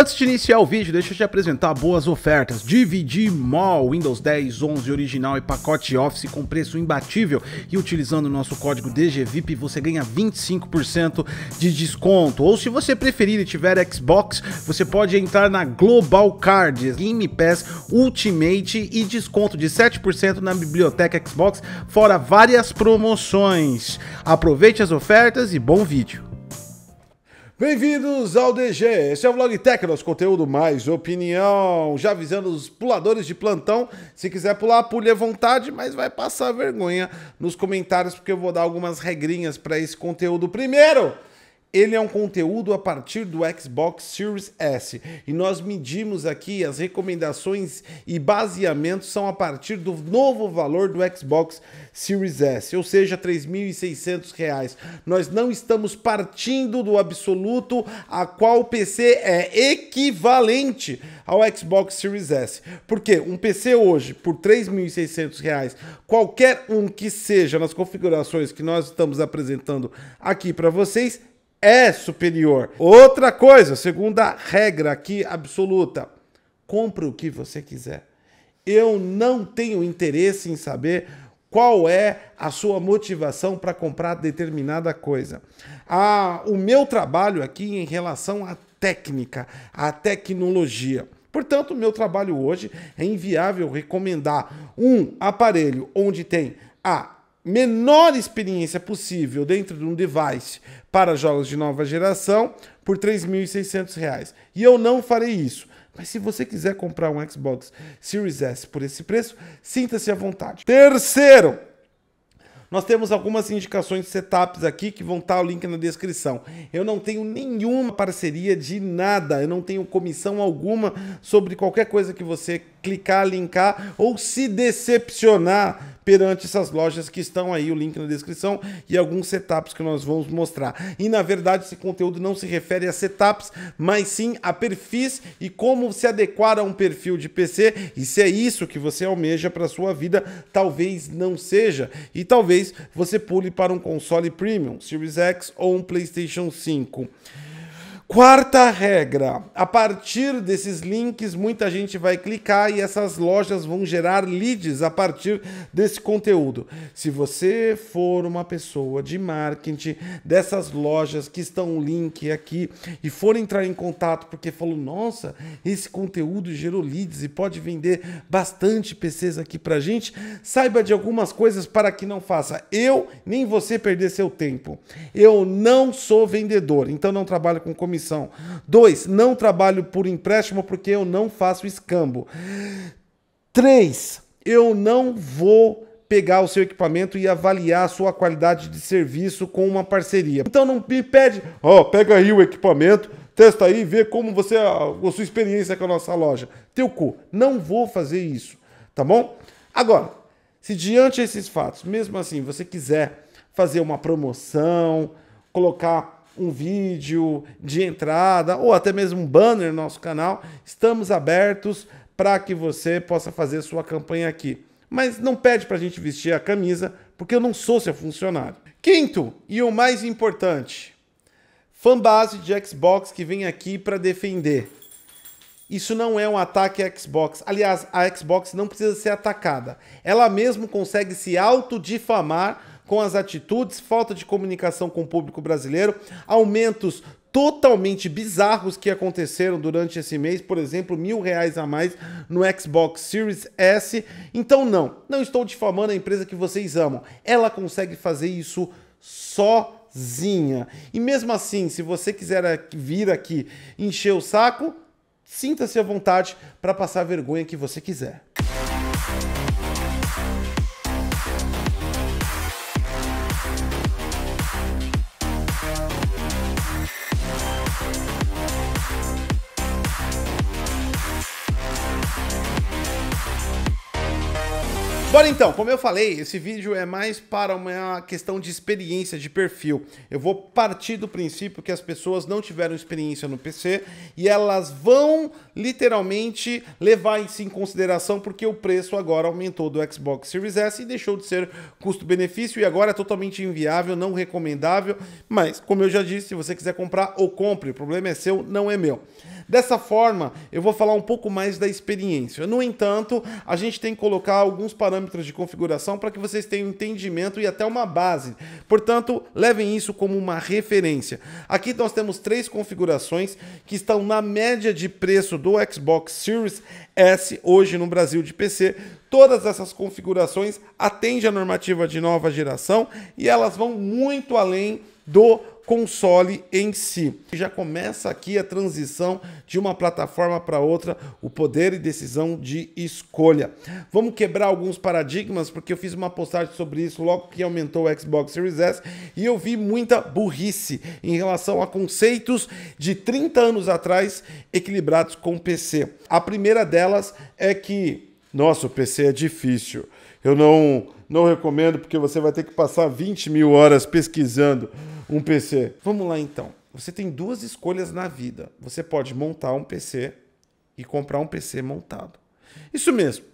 Antes de iniciar o vídeo, deixa eu te apresentar boas ofertas. Dividir Mall Windows 10, 11 original e pacote Office com preço imbatível e utilizando o nosso código DGVIP você ganha 25% de desconto. Ou se você preferir e tiver Xbox, você pode entrar na Global Card, Game Pass Ultimate e desconto de 7% na biblioteca Xbox, fora várias promoções. Aproveite as ofertas e bom vídeo. Bem-vindos ao DG, esse é o Vlog Tecnos, conteúdo mais opinião, já avisando os puladores de plantão, se quiser pular, pule à vontade, mas vai passar vergonha nos comentários, porque eu vou dar algumas regrinhas para esse conteúdo. Primeiro, ele é um conteúdo a partir do Xbox Series S e nós medimos aqui as recomendações e baseamentos são a partir do novo valor do Xbox Series S, ou seja, R$ reais. Nós não estamos partindo do absoluto a qual o PC é equivalente ao Xbox Series S. Porque um PC hoje por R$ reais, qualquer um que seja nas configurações que nós estamos apresentando aqui para vocês, é superior. Outra coisa, segunda regra aqui absoluta: compre o que você quiser. Eu não tenho interesse em saber qual é a sua motivação para comprar determinada coisa. Ah, o meu trabalho aqui em relação à técnica, à tecnologia. Portanto, o meu trabalho hoje é inviável recomendar um aparelho onde tem a menor experiência possível dentro de um device para jogos de nova geração por R$ 3.600. E eu não farei isso. Mas se você quiser comprar um Xbox Series S por esse preço, sinta-se à vontade. Terceiro, nós temos algumas indicações de setups aqui que vão estar o link na descrição. Eu não tenho nenhuma parceria de nada, eu não tenho comissão alguma sobre qualquer coisa que você clicar, linkar ou se decepcionar perante essas lojas que estão aí, o link na descrição e alguns setups que nós vamos mostrar. E na verdade esse conteúdo não se refere a setups, mas sim a perfis e como se adequar a um perfil de PC. E se é isso que você almeja para sua vida, talvez não seja. E talvez você pule para um console premium, Series X ou um PlayStation 5. Quarta regra: a partir desses links, muita gente vai clicar e essas lojas vão gerar leads a partir desse conteúdo. Se você for uma pessoa de marketing dessas lojas que estão o link aqui e for entrar em contato porque falou: nossa, esse conteúdo gerou leads e pode vender bastante PCs aqui pra gente, saiba de algumas coisas para que não faça eu nem você perder seu tempo. Eu não sou vendedor, então não trabalho com comissão comissão. Dois, não trabalho por empréstimo porque eu não faço escambo. Três, eu não vou pegar o seu equipamento e avaliar a sua qualidade de serviço com uma parceria. Então não me pede, ó, oh, pega aí o equipamento, testa aí, vê como você a sua experiência com a nossa loja. Teu cu, não vou fazer isso, tá bom? Agora, se diante desses fatos, mesmo assim, você quiser fazer uma promoção, colocar um vídeo de entrada ou até mesmo um banner no nosso canal. Estamos abertos para que você possa fazer sua campanha aqui. Mas não pede para a gente vestir a camisa, porque eu não sou seu funcionário. Quinto e o mais importante, fanbase de Xbox que vem aqui para defender. Isso não é um ataque à Xbox. Aliás, a Xbox não precisa ser atacada. Ela mesmo consegue se autodifamar com as atitudes, falta de comunicação com o público brasileiro, aumentos totalmente bizarros que aconteceram durante esse mês, por exemplo, mil reais a mais no Xbox Series S. Então não, não estou difamando a empresa que vocês amam. Ela consegue fazer isso sozinha. E mesmo assim, se você quiser vir aqui encher o saco, sinta-se à vontade para passar a vergonha que você quiser. Bora então, como eu falei, esse vídeo é mais para uma questão de experiência, de perfil. Eu vou partir do princípio que as pessoas não tiveram experiência no PC e elas vão literalmente levar isso em consideração porque o preço agora aumentou do Xbox Series S e deixou de ser custo-benefício e agora é totalmente inviável, não recomendável. Mas, como eu já disse, se você quiser comprar ou compre, o problema é seu, não é meu. Dessa forma, eu vou falar um pouco mais da experiência. No entanto, a gente tem que colocar alguns parâmetros de configuração para que vocês tenham entendimento e até uma base. Portanto, levem isso como uma referência. Aqui nós temos três configurações que estão na média de preço do Xbox Series S hoje no Brasil de PC. Todas essas configurações atendem a normativa de nova geração e elas vão muito além do console em si. Já começa aqui a transição de uma plataforma para outra, o poder e decisão de escolha. Vamos quebrar alguns paradigmas, porque eu fiz uma postagem sobre isso logo que aumentou o Xbox Series S e eu vi muita burrice em relação a conceitos de 30 anos atrás equilibrados com o PC. A primeira delas é que, nossa, o PC é difícil. Eu não não recomendo, porque você vai ter que passar 20 mil horas pesquisando um PC. Vamos lá então. Você tem duas escolhas na vida. Você pode montar um PC e comprar um PC montado. Isso mesmo.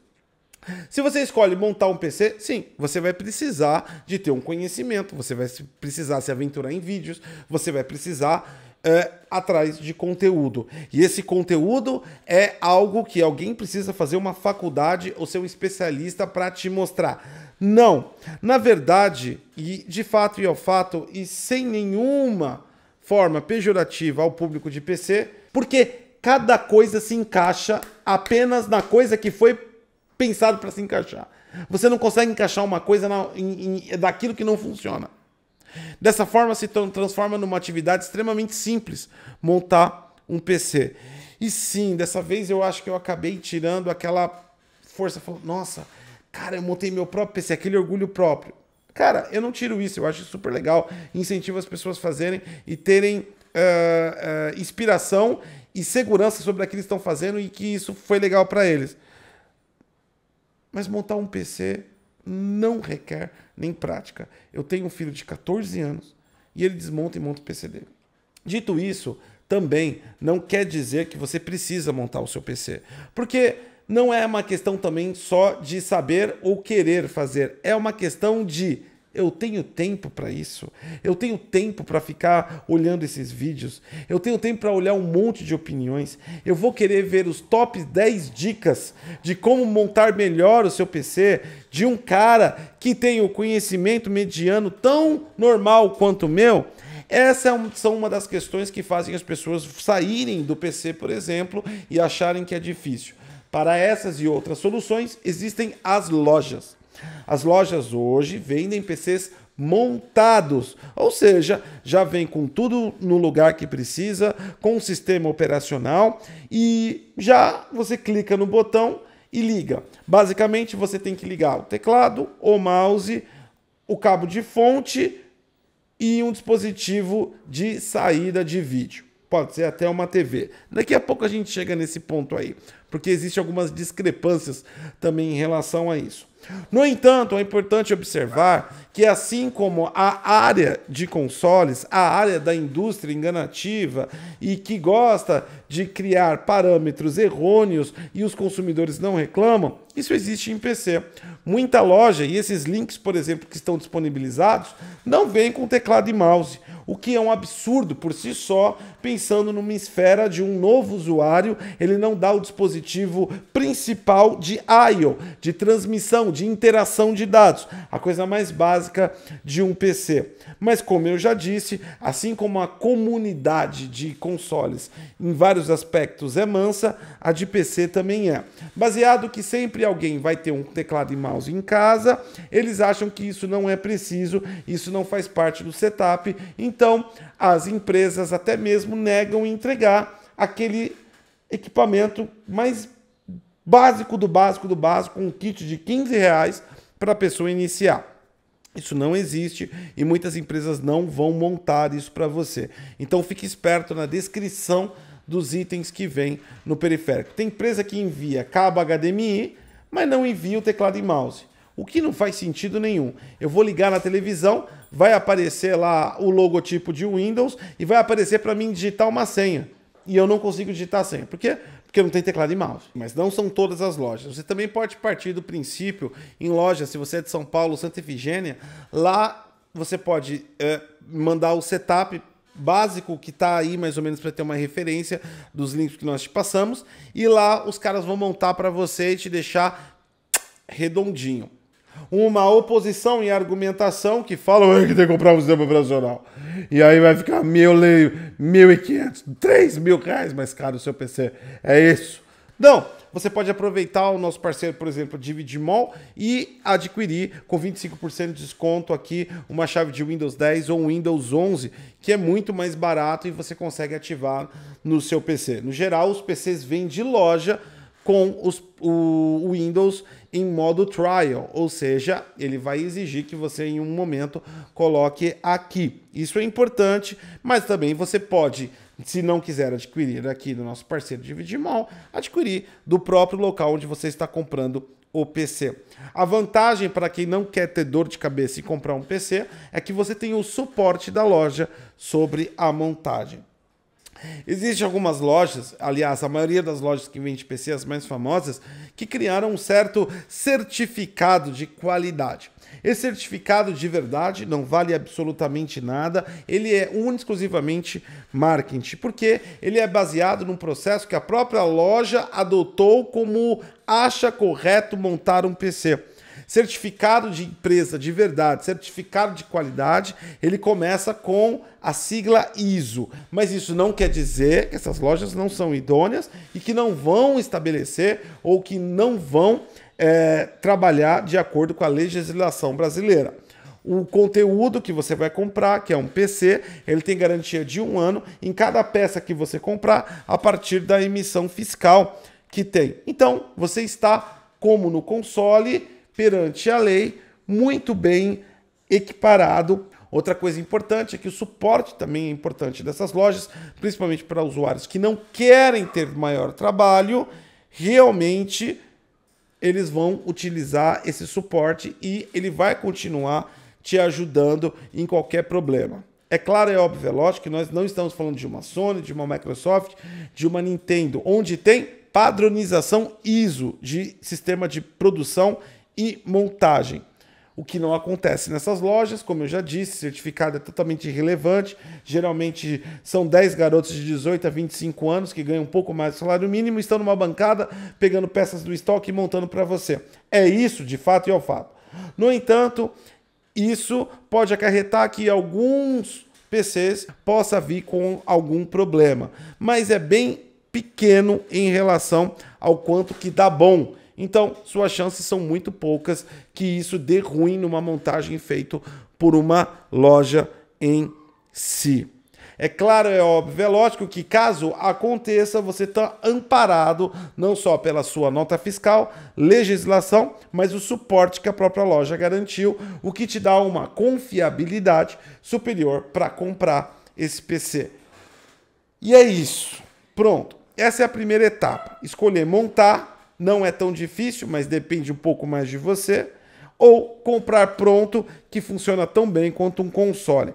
Se você escolhe montar um PC, sim, você vai precisar de ter um conhecimento, você vai precisar se aventurar em vídeos, você vai precisar é, atrás de conteúdo. E esse conteúdo é algo que alguém precisa fazer uma faculdade ou ser um especialista para te mostrar. Não. Na verdade, e de fato e ao fato, e sem nenhuma forma pejorativa ao público de PC, porque cada coisa se encaixa apenas na coisa que foi pensado para se encaixar. Você não consegue encaixar uma coisa na, em, em, daquilo que não funciona. Dessa forma, se transforma numa atividade extremamente simples montar um PC. E sim, dessa vez eu acho que eu acabei tirando aquela força, falou nossa, cara, eu montei meu próprio PC, aquele orgulho próprio. Cara, eu não tiro isso, eu acho super legal, incentivo as pessoas a fazerem e terem uh, uh, inspiração e segurança sobre aquilo que estão fazendo e que isso foi legal para eles. Mas montar um PC não requer nem prática. Eu tenho um filho de 14 anos e ele desmonta e monta o PC dele. Dito isso, também não quer dizer que você precisa montar o seu PC, porque não é uma questão também só de saber ou querer fazer, é uma questão de eu tenho tempo para isso. Eu tenho tempo para ficar olhando esses vídeos. Eu tenho tempo para olhar um monte de opiniões. Eu vou querer ver os top 10 dicas de como montar melhor o seu PC de um cara que tem o conhecimento mediano tão normal quanto o meu. Essa é são uma das questões que fazem as pessoas saírem do PC, por exemplo, e acharem que é difícil. Para essas e outras soluções existem as lojas. As lojas hoje vendem PCs montados, ou seja, já vem com tudo no lugar que precisa, com o sistema operacional e já você clica no botão e liga. Basicamente, você tem que ligar o teclado, o mouse, o cabo de fonte e um dispositivo de saída de vídeo pode ser até uma TV. Daqui a pouco a gente chega nesse ponto aí, porque existem algumas discrepâncias também em relação a isso. No entanto, é importante observar que, assim como a área de consoles, a área da indústria enganativa e que gosta de criar parâmetros errôneos e os consumidores não reclamam, isso existe em PC. Muita loja e esses links, por exemplo, que estão disponibilizados, não vêm com teclado e mouse o que é um absurdo por si só, pensando numa esfera de um novo usuário, ele não dá o dispositivo principal de I/O, de transmissão, de interação de dados, a coisa mais básica de um PC. Mas como eu já disse, assim como a comunidade de consoles em vários aspectos é mansa, a de PC também é. Baseado que sempre alguém vai ter um teclado e mouse em casa, eles acham que isso não é preciso, isso não faz parte do setup, então, as empresas até mesmo negam entregar aquele equipamento mais básico do básico do básico, um kit de 15 reais para a pessoa iniciar. Isso não existe e muitas empresas não vão montar isso para você. Então fique esperto na descrição dos itens que vem no periférico. Tem empresa que envia cabo HDMI, mas não envia o teclado e mouse. O que não faz sentido nenhum. Eu vou ligar na televisão, vai aparecer lá o logotipo de Windows e vai aparecer para mim digitar uma senha. E eu não consigo digitar a senha. Por quê? porque não tem teclado e mouse. Mas não são todas as lojas. Você também pode partir do princípio em loja se você é de São Paulo, Santa Efigênia, lá você pode é, mandar o setup básico que está aí mais ou menos para ter uma referência dos links que nós te passamos e lá os caras vão montar para você e te deixar redondinho uma oposição em argumentação que fala que tem que comprar um sistema operacional. E aí vai ficar mil, mil e quinhentos, três mil reais mais caro o seu PC. É isso. Não, você pode aproveitar o nosso parceiro, por exemplo, Dividimol e adquirir com 25% de desconto aqui uma chave de Windows 10 ou Windows 11, que é muito mais barato e você consegue ativar no seu PC. No geral, os PCs vêm de loja, com os, o Windows em modo trial, ou seja, ele vai exigir que você em um momento coloque aqui. Isso é importante, mas também você pode, se não quiser adquirir aqui do nosso parceiro de Digimon, adquirir do próprio local onde você está comprando o PC. A vantagem para quem não quer ter dor de cabeça e comprar um PC é que você tem o suporte da loja sobre a montagem. Existem algumas lojas, aliás, a maioria das lojas que vende PC, as mais famosas, que criaram um certo certificado de qualidade. Esse certificado de verdade não vale absolutamente nada, ele é único exclusivamente marketing, porque ele é baseado num processo que a própria loja adotou como acha correto montar um PC. Certificado de empresa de verdade, certificado de qualidade, ele começa com a sigla ISO. Mas isso não quer dizer que essas lojas não são idôneas e que não vão estabelecer ou que não vão é, trabalhar de acordo com a legislação brasileira o conteúdo que você vai comprar, que é um PC, ele tem garantia de um ano em cada peça que você comprar a partir da emissão fiscal que tem. Então, você está como no console perante a lei muito bem equiparado. Outra coisa importante é que o suporte também é importante dessas lojas, principalmente para usuários que não querem ter maior trabalho, realmente eles vão utilizar esse suporte e ele vai continuar te ajudando em qualquer problema. É claro e é óbvio, é lógico que nós não estamos falando de uma Sony, de uma Microsoft, de uma Nintendo, onde tem padronização ISO de sistema de produção e montagem. O que não acontece nessas lojas, como eu já disse, certificado é totalmente irrelevante. Geralmente são 10 garotos de 18 a 25 anos que ganham um pouco mais do salário mínimo, estão numa bancada pegando peças do estoque e montando para você. É isso, de fato e ao é fato. No entanto, isso pode acarretar que alguns PCs possa vir com algum problema, mas é bem pequeno em relação ao quanto que dá bom então, suas chances são muito poucas que isso dê ruim numa montagem feita por uma loja em si. É claro, é óbvio, é lógico que caso aconteça, você está amparado não só pela sua nota fiscal, legislação, mas o suporte que a própria loja garantiu, o que te dá uma confiabilidade superior para comprar esse PC. E é isso. Pronto. Essa é a primeira etapa. Escolher montar não é tão difícil, mas depende um pouco mais de você, ou comprar pronto, que funciona tão bem quanto um console.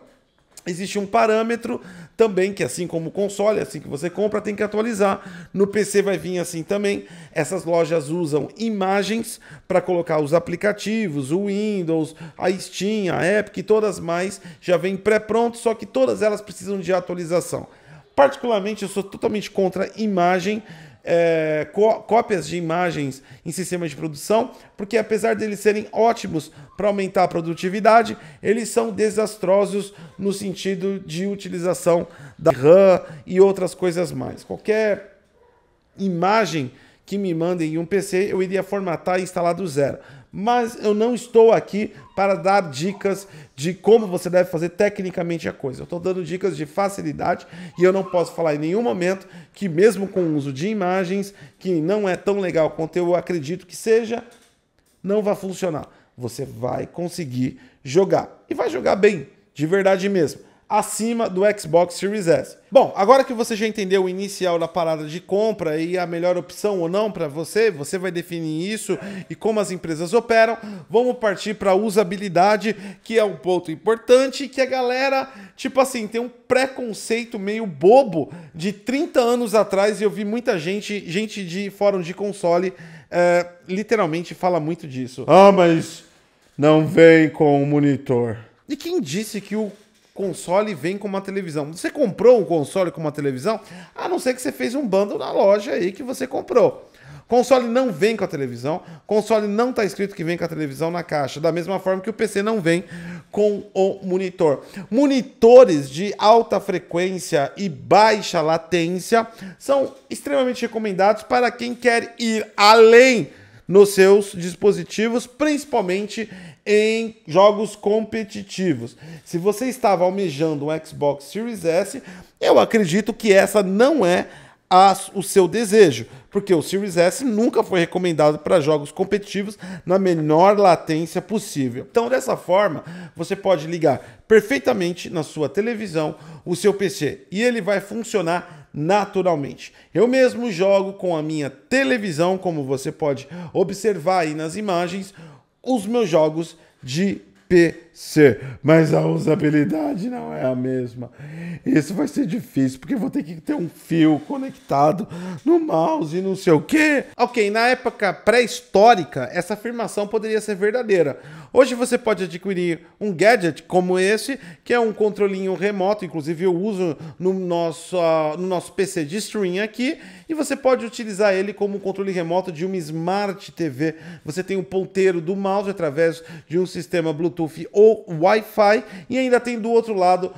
Existe um parâmetro também que, assim como o console, assim que você compra, tem que atualizar. No PC vai vir assim também. Essas lojas usam imagens para colocar os aplicativos, o Windows, a Steam, a Epic, todas mais já vêm pré-pronto, só que todas elas precisam de atualização. Particularmente, eu sou totalmente contra imagem é, cópias de imagens em sistemas de produção, porque apesar de eles serem ótimos para aumentar a produtividade, eles são desastrosos no sentido de utilização da RAM e outras coisas mais. Qualquer imagem que me mandem em um PC, eu iria formatar e instalar do zero mas eu não estou aqui para dar dicas de como você deve fazer tecnicamente a coisa. Eu estou dando dicas de facilidade e eu não posso falar em nenhum momento que mesmo com o uso de imagens, que não é tão legal quanto eu acredito que seja, não vai funcionar. Você vai conseguir jogar e vai jogar bem, de verdade mesmo acima do Xbox Series S. Bom, agora que você já entendeu o inicial da parada de compra e a melhor opção ou não para você, você vai definir isso e como as empresas operam, vamos partir para a usabilidade, que é um ponto importante que a galera, tipo assim, tem um preconceito meio bobo de 30 anos atrás e eu vi muita gente, gente de fórum de console, é, literalmente fala muito disso. Ah, mas não vem com o monitor. E quem disse que o console vem com uma televisão. Você comprou um console com uma televisão? A não ser que você fez um bando na loja aí que você comprou. Console não vem com a televisão, console não está escrito que vem com a televisão na caixa, da mesma forma que o PC não vem com o monitor. Monitores de alta frequência e baixa latência são extremamente recomendados para quem quer ir além nos seus dispositivos, principalmente em jogos competitivos. Se você estava almejando um Xbox Series S, eu acredito que essa não é a, o seu desejo, porque o Series S nunca foi recomendado para jogos competitivos na menor latência possível. Então, dessa forma, você pode ligar perfeitamente na sua televisão o seu PC e ele vai funcionar naturalmente. Eu mesmo jogo com a minha televisão, como você pode observar aí nas imagens, os meus jogos de PC ser, mas a usabilidade não é a mesma. Isso vai ser difícil, porque vou ter que ter um fio conectado no mouse e não sei o quê. Ok, na época pré-histórica, essa afirmação poderia ser verdadeira. Hoje você pode adquirir um gadget como esse, que é um controlinho remoto, inclusive eu uso no nosso, uh, no nosso PC de stream aqui, e você pode utilizar ele como um controle remoto de uma Smart TV. Você tem o um ponteiro do mouse através de um sistema Bluetooth ou ou Wi-Fi e ainda tem do outro lado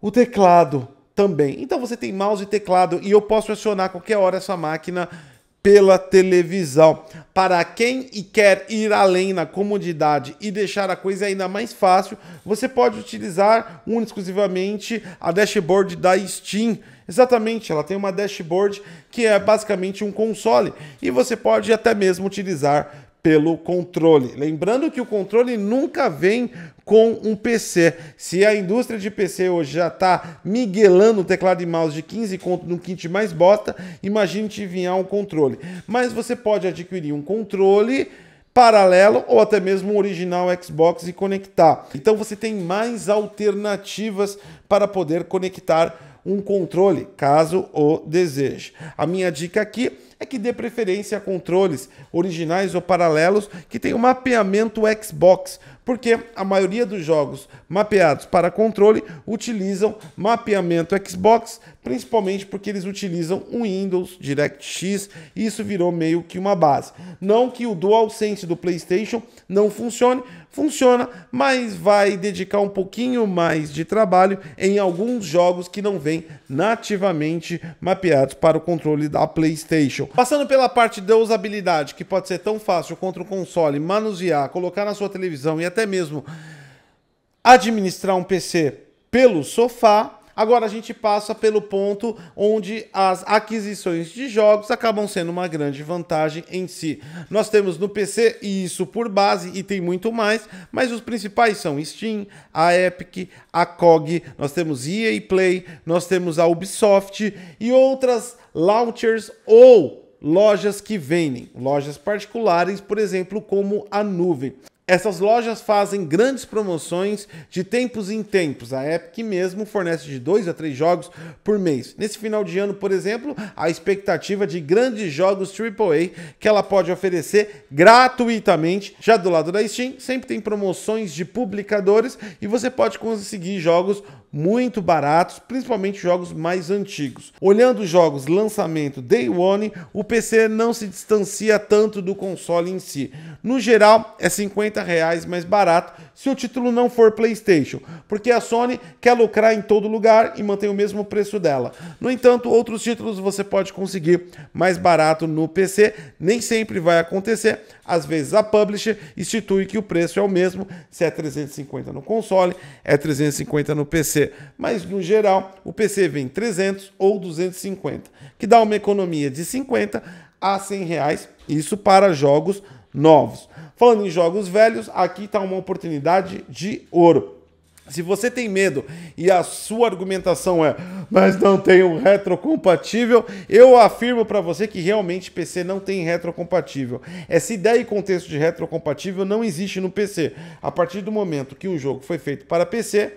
o teclado também. Então você tem mouse e teclado e eu posso acionar a qualquer hora essa máquina pela televisão. Para quem quer ir além na comodidade e deixar a coisa ainda mais fácil, você pode utilizar um exclusivamente a dashboard da Steam. Exatamente, ela tem uma dashboard que é basicamente um console e você pode até mesmo utilizar pelo controle. Lembrando que o controle nunca vem com um PC. Se a indústria de PC hoje já está miguelando o teclado e mouse de 15 conto no kit mais bosta, imagine te vinhar um controle. Mas você pode adquirir um controle paralelo ou até mesmo um original Xbox e conectar. Então você tem mais alternativas para poder conectar um controle, caso o deseje. A minha dica aqui é que dê preferência a controles originais ou paralelos que tenham mapeamento Xbox, porque a maioria dos jogos mapeados para controle utilizam mapeamento Xbox, principalmente porque eles utilizam o Windows DirectX e isso virou meio que uma base. Não que o DualSense do PlayStation não funcione, funciona, mas vai dedicar um pouquinho mais de trabalho em alguns jogos que não vêm nativamente mapeados para o controle da PlayStation. Passando pela parte da usabilidade, que pode ser tão fácil contra o console manusear, colocar na sua televisão e até mesmo administrar um PC pelo sofá, Agora a gente passa pelo ponto onde as aquisições de jogos acabam sendo uma grande vantagem em si. Nós temos no PC isso por base e tem muito mais, mas os principais são Steam, a Epic, a COG, nós temos EA Play, nós temos a Ubisoft e outras launchers ou lojas que vendem, lojas particulares, por exemplo, como a Nuvem. Essas lojas fazem grandes promoções de tempos em tempos. A Epic mesmo fornece de dois a três jogos por mês. Nesse final de ano, por exemplo, a expectativa de grandes jogos AAA que ela pode oferecer gratuitamente. Já do lado da Steam, sempre tem promoções de publicadores e você pode conseguir jogos muito baratos, principalmente jogos mais antigos. Olhando os jogos lançamento Day One, o PC não se distancia tanto do console em si. No geral, é 50 reais mais barato se o título não for PlayStation, porque a Sony quer lucrar em todo lugar e mantém o mesmo preço dela. No entanto, outros títulos você pode conseguir mais barato no PC, nem sempre vai acontecer. Às vezes a publisher institui que o preço é o mesmo, se é 350 no console, é 350 no PC mas no geral o PC vem 300 ou 250, que dá uma economia de 50 a 100 reais, isso para jogos novos. Falando em jogos velhos, aqui está uma oportunidade de ouro. Se você tem medo e a sua argumentação é, mas não tem um retrocompatível, eu afirmo para você que realmente PC não tem retrocompatível. Essa ideia e contexto de retrocompatível não existe no PC. A partir do momento que um jogo foi feito para PC,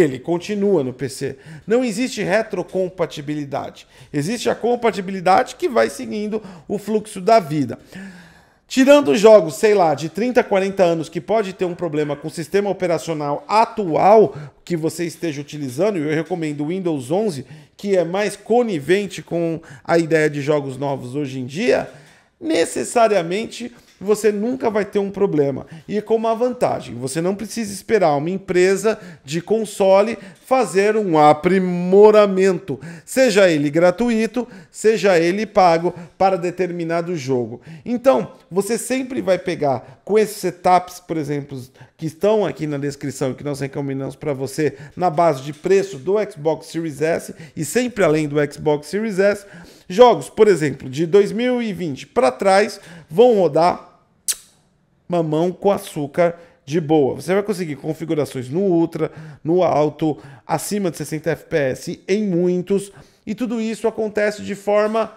ele continua no PC. Não existe retrocompatibilidade. Existe a compatibilidade que vai seguindo o fluxo da vida. Tirando jogos, sei lá, de 30, 40 anos que pode ter um problema com o sistema operacional atual que você esteja utilizando, eu recomendo o Windows 11, que é mais conivente com a ideia de jogos novos hoje em dia, necessariamente você nunca vai ter um problema. E com uma vantagem, você não precisa esperar uma empresa de console fazer um aprimoramento, seja ele gratuito, seja ele pago para determinado jogo. Então, você sempre vai pegar com esses setups, por exemplo, que estão aqui na descrição que nós recomendamos para você na base de preço do Xbox Series S e sempre além do Xbox Series S Jogos, por exemplo, de 2020 para trás vão rodar mamão com açúcar de boa. Você vai conseguir configurações no ultra, no alto, acima de 60 fps em muitos, e tudo isso acontece de forma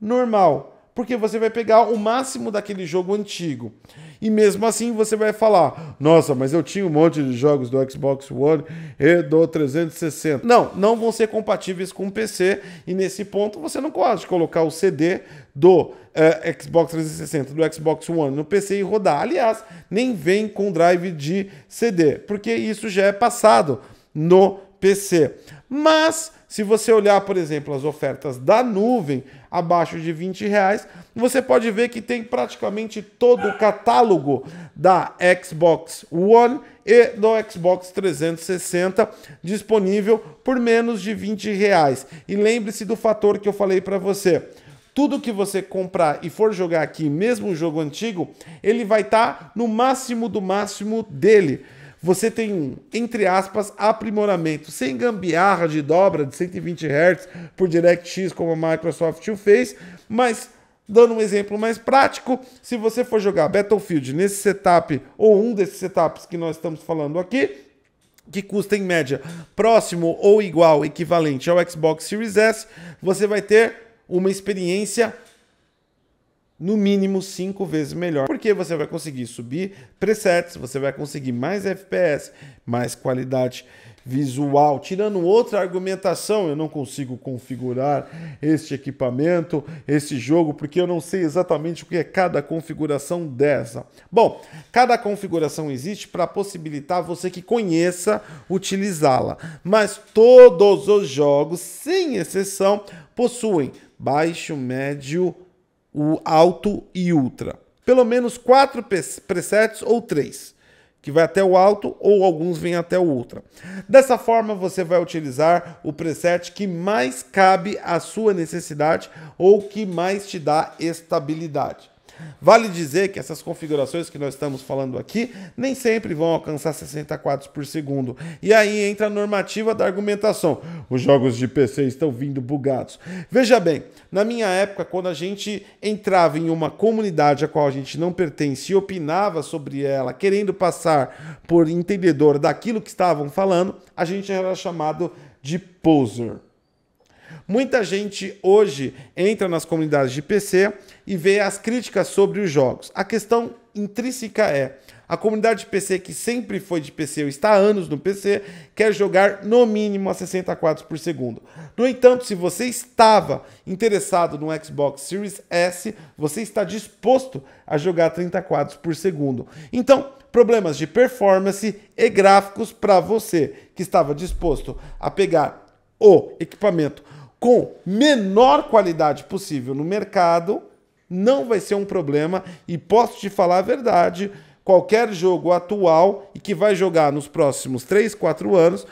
normal, porque você vai pegar o máximo daquele jogo antigo. E mesmo assim você vai falar: "Nossa, mas eu tinha um monte de jogos do Xbox One e do 360". Não, não vão ser compatíveis com o PC e nesse ponto você não pode colocar o CD do eh, Xbox 360, do Xbox One no PC e rodar. Aliás, nem vem com drive de CD, porque isso já é passado no PC. Mas se você olhar, por exemplo, as ofertas da nuvem abaixo de 20 reais, você pode ver que tem praticamente todo o catálogo da Xbox One e do Xbox 360 disponível por menos de 20 reais. E lembre-se do fator que eu falei para você. Tudo que você comprar e for jogar aqui, mesmo um jogo antigo, ele vai estar tá no máximo do máximo dele você tem, entre aspas, aprimoramento, sem gambiarra de dobra de 120 Hz por DirectX, como a Microsoft o fez, mas Dando um exemplo mais prático, se você for jogar Battlefield nesse setup ou um desses setups que nós estamos falando aqui, que custa em média próximo ou igual, equivalente ao Xbox Series S, você vai ter uma experiência no mínimo cinco vezes melhor, porque você vai conseguir subir presets, você vai conseguir mais FPS, mais qualidade visual. Tirando outra argumentação, eu não consigo configurar este equipamento, esse jogo, porque eu não sei exatamente o que é cada configuração dessa. Bom, cada configuração existe para possibilitar você que conheça utilizá-la, mas todos os jogos, sem exceção, possuem baixo, médio, o alto e ultra. Pelo menos quatro presets ou três, que vai até o alto ou alguns vêm até o ultra. Dessa forma, você vai utilizar o preset que mais cabe à sua necessidade ou que mais te dá estabilidade. Vale dizer que essas configurações que nós estamos falando aqui nem sempre vão alcançar 60 quadros por segundo. E aí entra a normativa da argumentação. Os jogos de PC estão vindo bugados. Veja bem, na minha época, quando a gente entrava em uma comunidade a qual a gente não pertence e opinava sobre ela, querendo passar por entendedor daquilo que estavam falando, a gente era chamado de poser. Muita gente hoje entra nas comunidades de PC e vê as críticas sobre os jogos. A questão intrínseca é: a comunidade de PC, que sempre foi de PC ou está há anos no PC, quer jogar no mínimo a 60 quadros por segundo. No entanto, se você estava interessado no Xbox Series S, você está disposto a jogar 30 quadros por segundo. Então, problemas de performance e gráficos para você que estava disposto a pegar o equipamento com menor qualidade possível no mercado, não vai ser um problema. E posso te falar a verdade: qualquer jogo atual e que vai jogar nos próximos 3, 4 anos,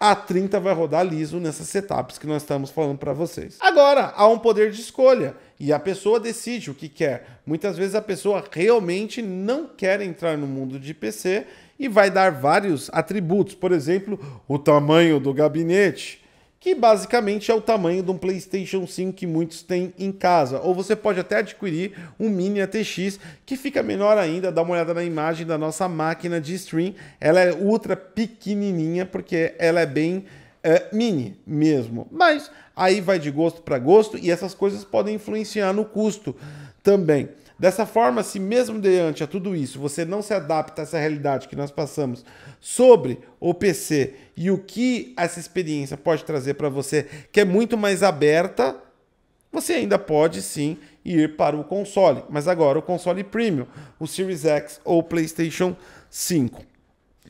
a 30 vai rodar liso nessas setups que nós estamos falando para vocês. Agora, há um poder de escolha e a pessoa decide o que quer. Muitas vezes a pessoa realmente não quer entrar no mundo de PC e vai dar vários atributos, por exemplo, o tamanho do gabinete, que basicamente é o tamanho de um PlayStation 5 que muitos têm em casa. Ou você pode até adquirir um Mini ATX, que fica menor ainda. Dá uma olhada na imagem da nossa máquina de stream. Ela é ultra pequenininha, porque ela é bem é, mini mesmo. Mas aí vai de gosto para gosto e essas coisas podem influenciar no custo também. Dessa forma, se mesmo diante a tudo isso você não se adapta a essa realidade que nós passamos sobre o PC e o que essa experiência pode trazer para você, que é muito mais aberta, você ainda pode sim ir para o console, mas agora o console premium, o Series X ou o PlayStation 5.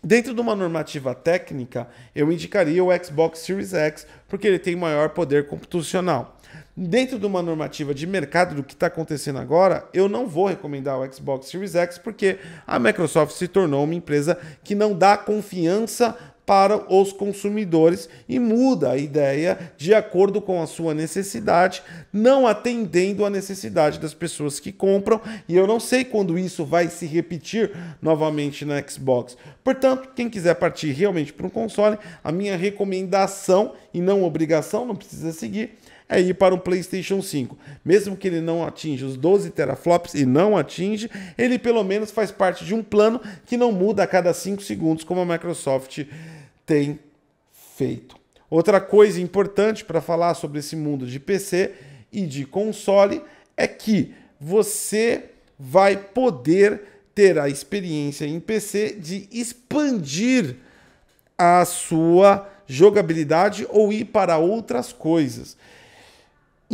Dentro de uma normativa técnica, eu indicaria o Xbox Series X, porque ele tem maior poder computacional dentro de uma normativa de mercado do que está acontecendo agora, eu não vou recomendar o Xbox Series X porque a Microsoft se tornou uma empresa que não dá confiança para os consumidores e muda a ideia de acordo com a sua necessidade, não atendendo a necessidade das pessoas que compram. E eu não sei quando isso vai se repetir novamente na Xbox. Portanto, quem quiser partir realmente para um console, a minha recomendação e não obrigação, não precisa seguir, é ir para um PlayStation 5. Mesmo que ele não atinja os 12 teraflops e não atinge, ele pelo menos faz parte de um plano que não muda a cada 5 segundos, como a Microsoft tem feito. Outra coisa importante para falar sobre esse mundo de PC e de console é que você vai poder ter a experiência em PC de expandir a sua jogabilidade ou ir para outras coisas.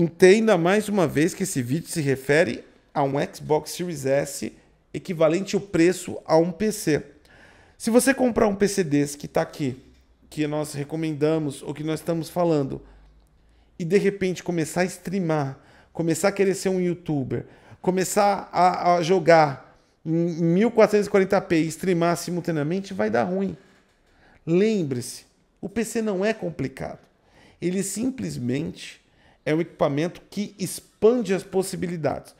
Entenda mais uma vez que esse vídeo se refere a um Xbox Series S equivalente o preço a um PC. Se você comprar um PC desse que está aqui, que nós recomendamos ou que nós estamos falando, e de repente começar a streamar, começar a querer ser um youtuber, começar a, a jogar em 1440p e streamar simultaneamente, vai dar ruim. Lembre-se, o PC não é complicado. Ele simplesmente é um equipamento que expande as possibilidades.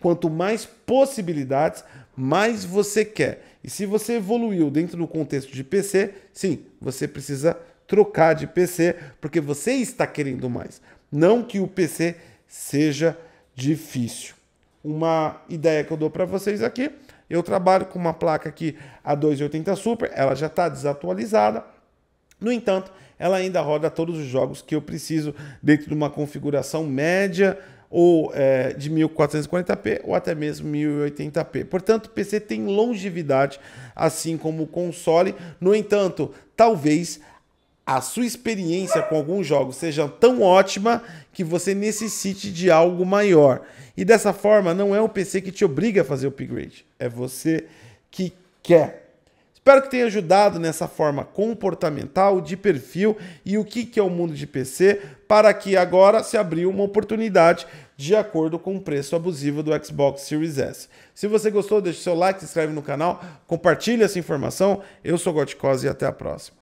Quanto mais possibilidades, mais você quer. E se você evoluiu dentro do contexto de PC, sim, você precisa trocar de PC, porque você está querendo mais. Não que o PC seja difícil. Uma ideia que eu dou para vocês aqui, eu trabalho com uma placa aqui a 280 Super, ela já está desatualizada, no entanto, ela ainda roda todos os jogos que eu preciso dentro de uma configuração média ou é, de 1440p ou até mesmo 1080p. Portanto, o PC tem longevidade, assim como o console. No entanto, talvez a sua experiência com alguns jogos seja tão ótima que você necessite de algo maior. E dessa forma, não é o PC que te obriga a fazer o upgrade, é você que quer. Espero que tenha ajudado nessa forma comportamental, de perfil e o que é o mundo de PC, para que agora se abriu uma oportunidade de acordo com o preço abusivo do Xbox Series S. Se você gostou, deixe seu like, se inscreve no canal, compartilhe essa informação. Eu sou Gotti e até a próxima.